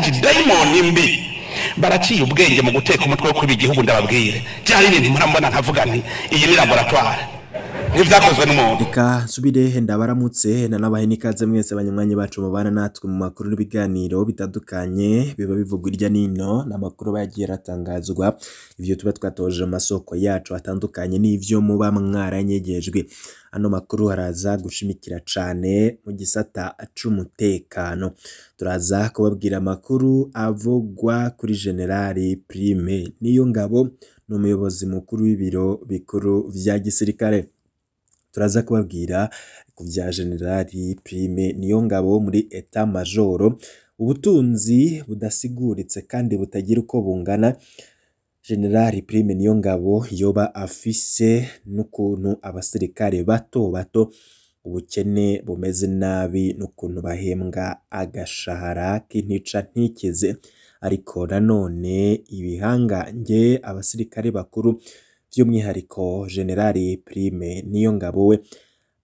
challenge dayimoni mbi baraciye ubwenge mu guteka umutwe wo kuba igihugu ndababwire byari ibintu murambona nkavuga nti iyi ni laboratware n'ibyakozwe n'umuntu reka nsubire ndaba aramutse nanabahe n'ikaze mwese abanyamwanya bacu mubana natwe mu makuru n'ibiganiro bitandukanye biba bivugwa hirya nino namakuru amakuru aba yagiye aratangazwa ibyo tuba twatoje amasoko yacu atandukanye n'ibyo muba mwaranyegejwe ano makuru haraza gushimikira cyane mu gisata cy'umutekano turaza kubabwira amakuru avugwa kuri generali Prime niyo ngabo ni umuyobozi mukuru w'ibiro bikuru bya gisirikare turaza kubabwira ku bya generali Prime Niyongabo muri eta majoro ubutunzi budasiguritse kandi butagira uko bungana generali Prime Niyongabo yoba afise n'ukuntu abasirikare bato bato ubukene bumeze nabi n'ukuntu bahembwa agashahara k'intica ntikize ariko nanone ibihangange abasirikare bakuru by'umwihariko generali Prime Niyongabo we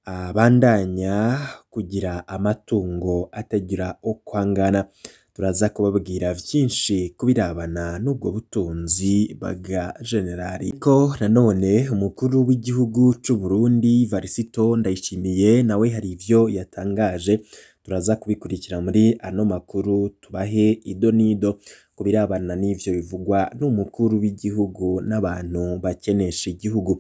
ah, abandanya kugira amatungo atagira uko angana, turaza kubabwira byinshi ku birebana n'ubwo butunzi bwa generali, ko nanone umukuru w'igihugu cy'u Burundi Varisito Ndayishimiye nawe hari ibyo yatangaje, turaza kubikurikira muri ano makuru tubahe idonido. ku birebana n'ibyo bivugwa n'umukuru w'igihugu n'abantu bakenesha igihugu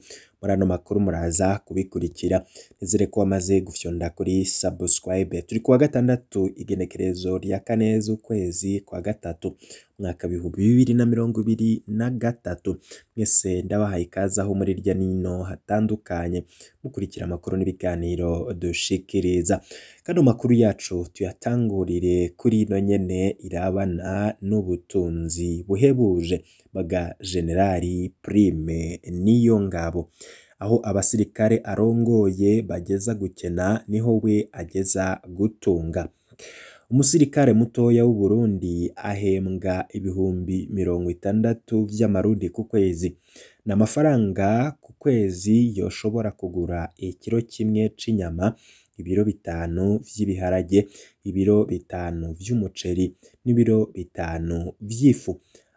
muri ano makuru muraza kubikurikira nizere ko wamaze gufyonda kuri subscribe turi kuwa gatandatu igenekerezo rya kane z'ukwezi kwa gatatu mwaka ibihumbi bibiri na mirongo ibiri na gatatu mwese ndabahaye ikaze aho muri irya nino hatandukanye mukurikira amakuru n'ibiganiro dushikiriza kano makuru yacu tuyatangurire kuri ino nyene irabana n'ubutu ubutunzi buhebuje bwa Jenerali Prime ngabo aho abasirikare arongoye bageza gukena niho we ageza gutunga. Umusirikare mutoya w'u Burundi ahembwa ibihumbi mirongo itandatu by’amarundi ku kwezi. Ni amafaranga ku kwezi yoshobora kugura ikiro kimwe cy’inyama, ibiro bitanu by’ibiharage, ibiro bitanu by'umuceri n'ibiro bitanu by'ifu,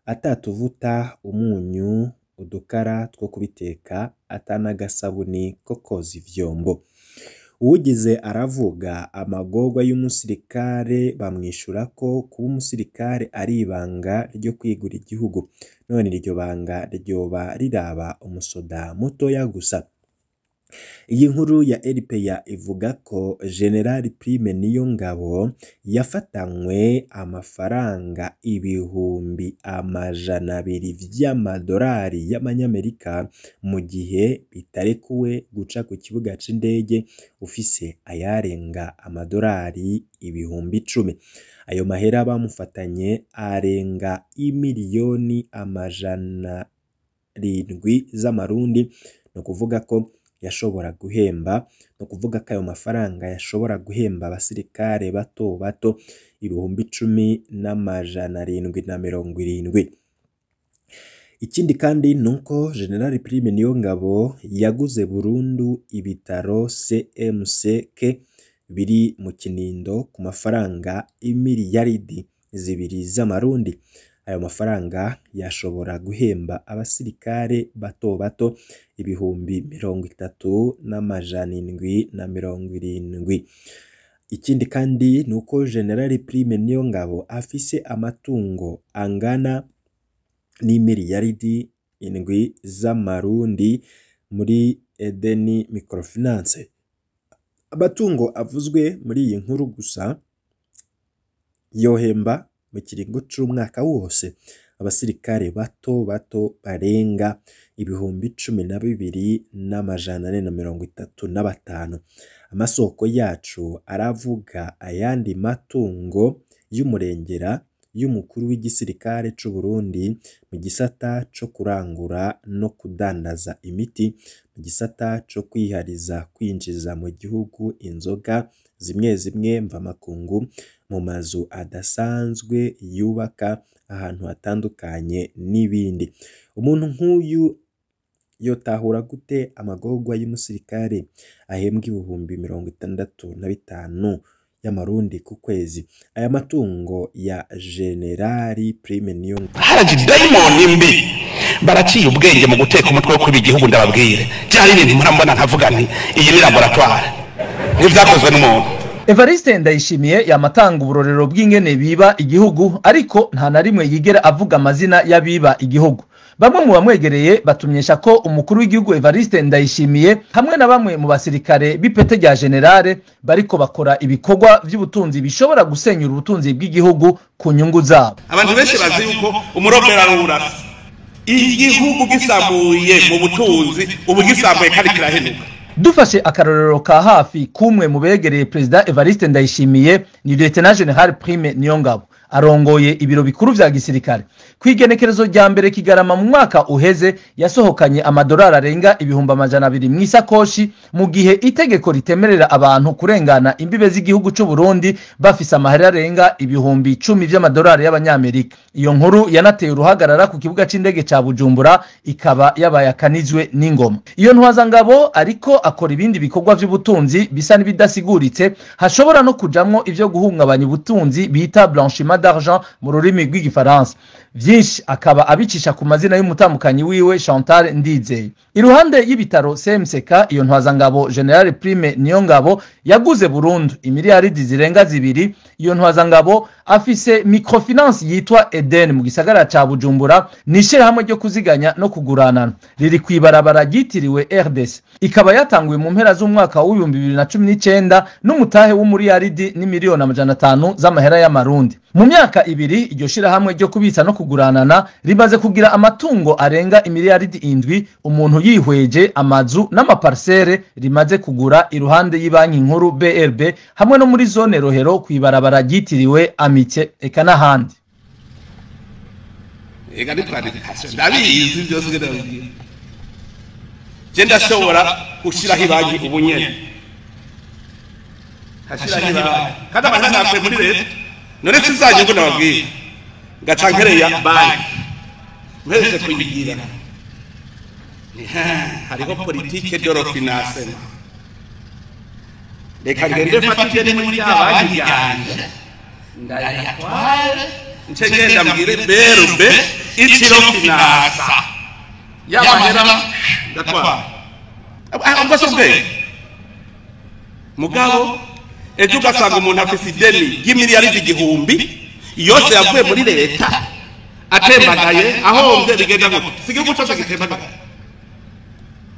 atatuvuta, umunyu, udukara two kubiteka, atanagasabuni ko koza ibyombo, uwugize aravuga amagorwa y'umusirikare bamwishura ko kuba umusirikare ari ibanga ryo kwigura igihugu, none iryo banga ryoba riraba umusoda mutoya gusa. Iyi nkuru ya Elpeya ivuga ko General Prime Niyongabo yafatanywe amafaranga ibihumbi amajana abiri by'amadolari y'amanyamerika mu gihe bitarekuwe guca ku kibuga cy’indege ufise ayarenga amadolari ibihumbi icumi. Ayo mahera bamufatanye arenga imiliyoni amajana arindwi z'amarundi, ni ukuvuga ko yashobora guhemba, ni ukuvuga ko ayo mafaranga yashobora guhemba abasirikare bato bato ibihumbi icumi n'amajana arindwi na mirongo irindwi. Ikindi kandi ni uko General Prime Niyongabo yaguze burundu ibitaro CMCK biri mu Kinindo ku mafaranga imiliyaridi zibiri z'amarundi. ayo mafaranga yashobora guhemba abasirikare bato bato ibihumbi mirongo itatu n'amajana indwi na mirongo irindwi. Ikindi kandi ni uko Jenerali Prime Niyo Ngabo afise amatungo angana n'imiliyaridi indwi z'amarundi muri Edeni Microfinance. Amatungo avuzwe muri iyi nkuru gusa yohemba mu kiringo cy'umwaka wose abasirikare bato bato barenga ibihumbi cumi na bibiri n'amajana ane na mirongo itatu na batanu amasoko yacu aravuga ayandi matungo y'umurengera y'umukuru w'igisirikare cy'u Burundi mu gisata cyo kurangura no kudandaza imiti, mu gisata cyo kwihariza kwinjiza mu gihugu inzoga zimwe zimwe mvamakungu mu mazu adasanzwe yubaka ahantu hatandukanye n'ibindi. Umuntu nk'uyu yotahura gute amagorwa y'umusirikare ahembwa ibihumbi mirongo itandatu na bitanu? y'amarundi ku kwezi aya matungo ya generali prime niyo haraji dayimoni mbi baraciye ubwenge mu guteka umutwe wo kuba igihugu ndababwire byari ibintu murambona nkavuga nti iyi ni laboratwari ntibyakozwe n'umuntu evariste ndayishimiye yamatanga uburorero bw'ingene biba igihugu ariko nta na rimwe yigera avuga amazina y'abiba igihugu bamwe mu bamwegereye batumyesha ko umukuru w'igihugu evariste ndayishimiye hamwe na bamwe mu basirikare b'ipete rya generale bariko bakora ibikorwa by'ubutunzi bishobora gusenyura ubutunzi bw'igihugu ku nyungu zabo abantu benshi bazi yuko umuroberarurasa igihugu gisambuye mu butunzi ubu gisambuye kandi kirahenuka dufashe akarorero ka hafi k'umwe mu begereye perezida evariste ndayishimiye ni leta na generale prime niyongabo arongoye ibiro bikuru bya gisirikare ku rya mbere kigarama mu mwaka uheze yasohokanye amadolari arenga ibihumbi amajana abiri mu isakoshi mu gihe itegeko ritemerera abantu kurengana imbibe z'igihugu cy'u Burundi bafise amahera arenga ibihumbi icumi by'amadolari y'abanyamerika iyo nkuru yanateye uruhagarara ku kibuga cy'indege cya bujumbura ikaba yabaye akanizwe n'ingoma iyo ntwazangabo ariko akora ibindi bikorwa by'ubutunzi bisa n'ibidasiguritse hashobora no kujamwo ibyo guhungabanya ubutunzi bita blanchiment d'argent mu rurimi rw'igifaransa byinshi akaba abicisha ku mazina y'umutambukanyi wiwe chantal ndizeye iruhande y'ibitaro cmck iyo ntwazangabo generale prime niyo ngabo yaguze burundu imiliyaridi zirenga zibiri iyo ntwazangabo afise microfinance yitwa Eden mu gisagara cya Bujumbura ni ishyirahamwe ryo kuziganya no kugurana riri ku ibarabara ryitiriwe RDC ikaba yatanguye mu mpera z'umwaka w'ibihumbi bibiri na cumi n'icyenda n'umutahe w'umuriyaridi n'imiliyoni amajana atanu z'amahera y'amarundi mu myaka ibiri iryo shyirahamwe ryo kubitsa no kuguranana rimaze kugira amatungo arenga imiliyaridi indwi umuntu yihweje amazu n'amaparisere rimaze kugura iruhande y'ibanki nkuru BRB hamwe no muri zone rohero ku ibarabara ryitiriwe Amin amitié e kana handi gye ndasobola kusiraho ibangi obunyene hashiraho ibangi kandi abantu ntabwo muri leta none sizanye ngo nababwire ngaca nkereya banki mpereze kuyigira hariho politike dorofi nasema reka ngende mfatire muri ya banki yanjye ndani ya twale nchegenda n mugire berumbe itiro finasa yabahera n gatwara ambaso bwe mugabo ejo ugasanga umuntu afite ideni ry'imiliyaridi igihumbi yose yavuye muri leta atembagaye ahombye bigenda n gutya si igihugu cyose gitembagaye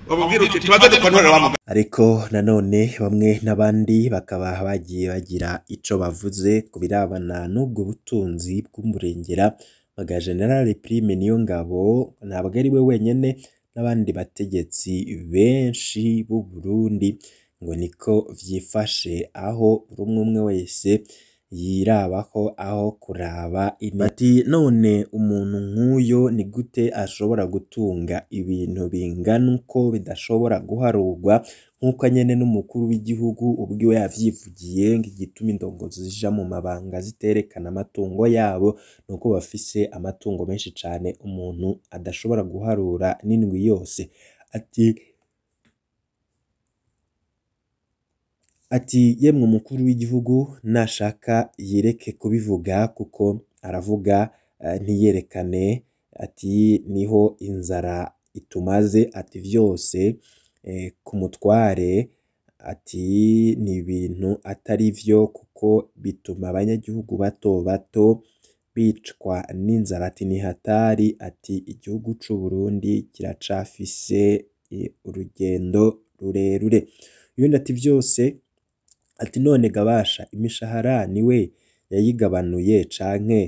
bamubwira uti tubaze dukontorera wa muganga ariko nanone bamwe n'abandi bakaba bagiye bagira icyo bavuze ku birabana n'ubwo butunzi bw'umurengera bwa generale prime niyo ngabo ntabwo ari we wenyine n'abandi bategetsi benshi b'u Burundi ngo niko vyifashe aho buri umwe wese yirabaho aho kuraba imiti none umuntu nk'uyu ni gute ashobora gutunga ibintu bingana uko bidashobora guharugwa nk'uko nyine n'umukuru w'igihugu ubwiwe yabyivugiye ngo igituma indongozi zija mu mabanga ziterekana amatungo yabo ni uko bafise amatungo menshi cyane umuntu adashobora guharura n'indwi yose ati Ati yemwe umukuru w'igihugu nashaka yereke kubivuga kuko aravuga eh, ntiyerekane, ati niho inzara itumaze, ati vyose eh, ku mutware, ati ni ibintu atari vyo kuko bituma abanyagihugu bato bato bicwa n'inzara, ati nihatari, ati igihugu c'Uburundi kiracafise eh, urugendo rurerure, ibindi ati byose, Ati none gabasha imishahara niwe yayigabanuye canke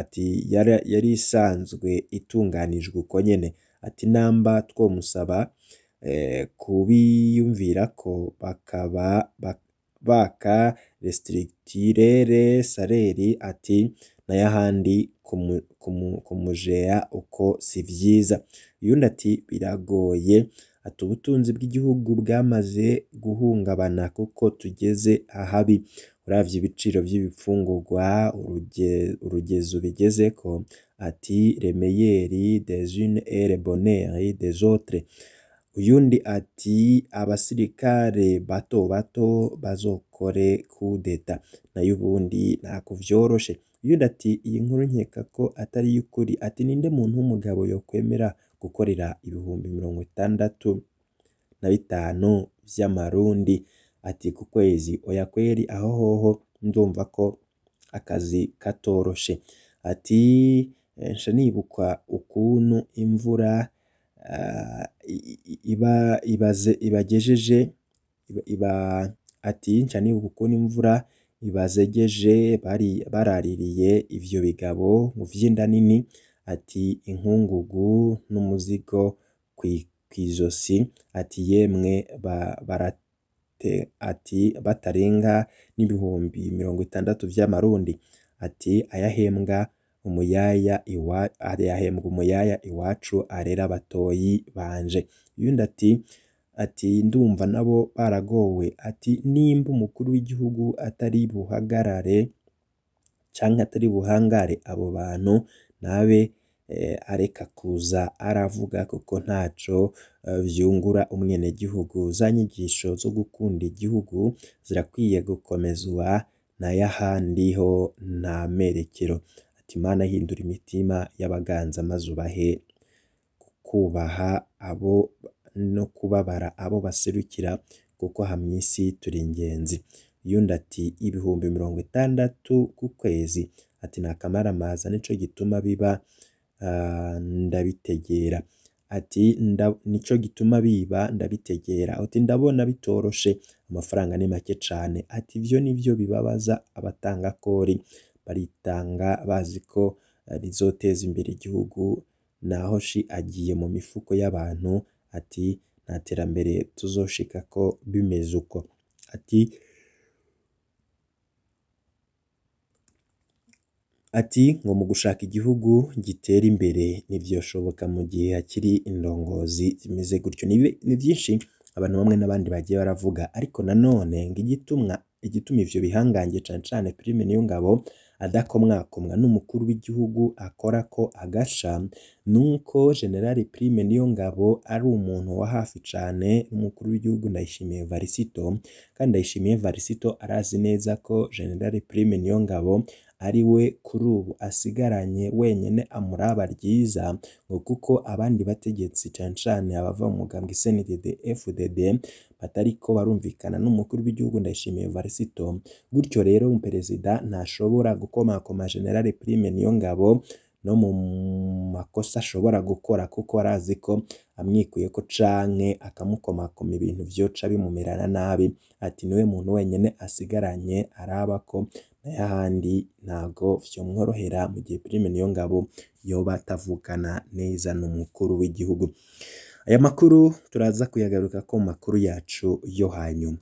ati yari isanzwe itunganijwe uko nyene, ati namba twomusaba eh, bakaba baka restrictirere sareri ati n'ayahandi kumujeha uko si byiza uyundi ati biragoye. Ati ubutunzi bw'igihugu bwamaze guhungabana kuko tugeze ahabi, uravye ibiciro vy'ibifungurwa urugezo bigezeko, ati les des unes et le des autres. Uyundi ati abasirikare bato bato bazokore coup d'etat, nayo ubundi ntako vyoroshe. Uyundi ati iyi nkuru nkeka ko atari yukuri ati ninde muntu w'umugabo yokwemera gukorera ibihumbi mirongo itandatu na bitanu by'amarundi, ati ku kwezi oya kweri aho hoho ndumva ko akazi katoroshe, ati eh, nsha nibukwa ukuntu imvura eh, ibagejeje, ati nsha nibuka ukuntu imvura ibazegeje baraririye ibyo bigabo mu vy'inda nini. ati inkungugu n'umuzigo ku ijosi, ati yemwe ati batarenga n'ibihumbi mirongo itandatu by'amarundi, ati ayahembwa umuyaya ayahembwa umuyaya iwacu arera abatoyi banje, uyundi ati ati ndumva nabo baragowe, ati nimba umukuru w'igihugu atari buhagarare cyangwa atari buhangare abo bantu ntabe eh, areka kuza aravuga kuko ntacyo eh, vyungura umwenegihugu, za nyigisho zo gukunda igihugu zirakwiye gukomezwa n'ayahandi ho nta merekero, ati Mana hindura imitima y'abaganza maze ubahe kubaha abo no kubabara abo baserukira kuko aha mw'isi turi ingenzi, uyundi ati ibihumbi mirongo itandatu ku kwezi. ati nta kamaramaza nicyo gituma biba ndabitegera ati nicyo gituma biba ndabitegera uti ndabona bitoroshe amafaranga ni make cyane ati ibyo nibyo bibabaza abatanga kori baritanga bazi ko eh, rizoteza imbere igihugu naho shi agiye mu mifuko y'abantu ati nta terambere tuzoshika ko bimeze uko ati Ati “Ngo mu gushaka igihugu gitera imbere ntibyashoboka mu gihe hakiri indongozi zimeze gutyo” ni byinshi abantu bamwe n'abandi bagiye baravuga ariko nanone ngo igitumwa igituma ibyo bihangange cyane cyane Pierre Niyongabo adakomwakomwa n'umukuru w'igihugu akora ko agasha ni uko General Pierre Niyongabo ari umuntu wa hafi cyane n'umukuru w'igihugu Ndayishimiye Varisito kandi Ndayishimiye Varisito arazi neza ko General Pierre Niyongabo ari we kuri ubu asigaranye wenyine amuraba ryiza ngo kuko abandi bategetsi cane abava mu mugambwe CNDD FDD batariko barumvikana n'umukuru w'igihugu Ndayishimiye Evariste gutyo rero umuperezida ntashobora gukomakoma General Prime Niyongabo no mu makosa ashobora gukora kuko arazi ko amwikuye ko canke akamukomakoma ibintu vyoca bimumerera nabi, ati niwe muntu wenyene asigaranye araba ko n'ayahandi ntago vyomworohera mu gihe Prime ngabo yoba atavukana neza n'umukuru w'igihugu. Aya makuru turaza kuyagaruka ko mu makuru yacu yo hanyuma.